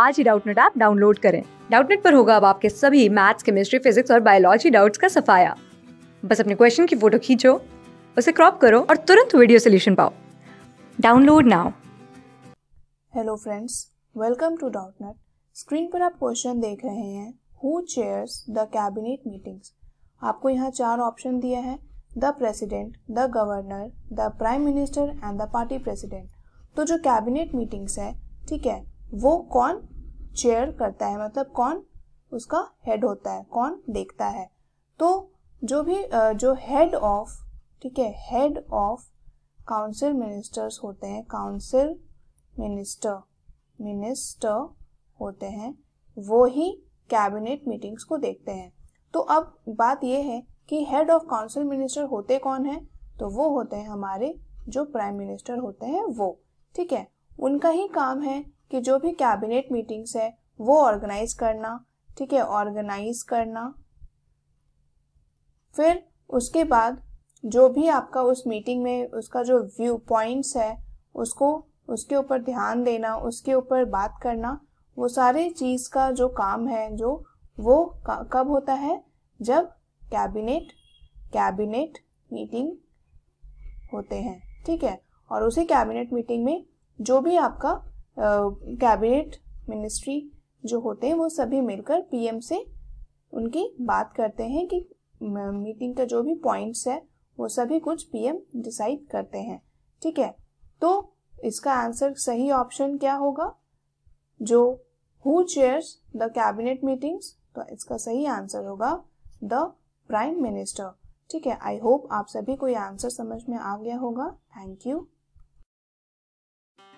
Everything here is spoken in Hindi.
आज ही डाउटनेट ऐप डाउनलोड करें डाउटनेट पर होगा अब आपके सभी मैथ्स केमिस्ट्री फिजिक्स और बायोलॉजी डाउट्स का सफाया बस अपने क्वेश्चन की फोटो खींचो उसे क्रॉप करो और तुरंत वीडियो सोल्यूशन पाओ download now hello friends welcome to Doubtnut screen पर आप क्वेश्चन देख रहे हैं who chairs the cabinet meetings आपको यहाँ चार ऑप्शन दिए हैं the president the governor the prime minister and the party president तो जो कैबिनेट मीटिंग्स है ठीक है वो कौन चेयर करता है मतलब कौन उसका हेड होता है कौन देखता है तो जो भी जो हेड ऑफ ठीक है हेड ऑफ काउंसिल मिनिस्टर्स होते हैं काउंसिल मिनिस्टर मिनिस्टर होते हैं वो ही कैबिनेट मीटिंग्स को देखते हैं तो अब बात यह है कि हेड ऑफ काउंसिल मिनिस्टर होते कौन हैं तो वो होते हैं हमारे जो प्राइम मिनिस्टर होते हैं वो ठीक है उनका ही काम है कि जो भी कैबिनेट मीटिंग्स है वो ऑर्गेनाइज करना ठीक है ऑर्गेनाइज करना फिर उसके बाद जो भी आपका उस मीटिंग में उसका जो व्यू पॉइंट्स है उसको उसके ऊपर ध्यान देना उसके ऊपर बात करना वो सारे चीज़ का जो काम है जो वो कब होता है जब कैबिनेट कैबिनेट मीटिंग होते हैं ठीक है और उसी कैबिनेट मीटिंग में जो भी आपका कैबिनेट मिनिस्ट्री जो होते हैं वो सभी मिलकर पीएम से उनकी बात करते हैं कि मीटिंग का जो भी पॉइंट्स है वो सभी कुछ पीएम डिसाइड करते हैं ठीक है तो इसका आंसर सही ऑप्शन क्या होगा जो who chairs the cabinet meetings तो इसका सही आंसर होगा द प्राइम मिनिस्टर ठीक है आई होप आप सभी को ये आंसर समझ में आ गया होगा थैंक यू